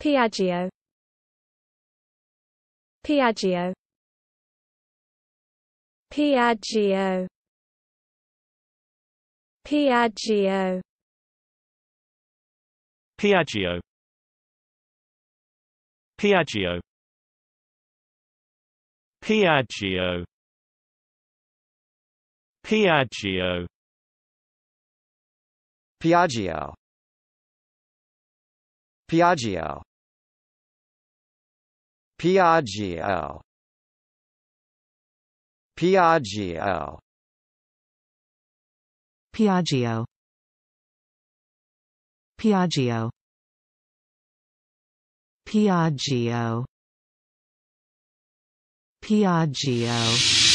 Piaggio Piaggio Piaggio Piaggio Piaggio Piaggio Piaggio Piaggio Piaggio Piaggio Piaggio Piaggio Piaggio Piaggio Piaggio Piaggio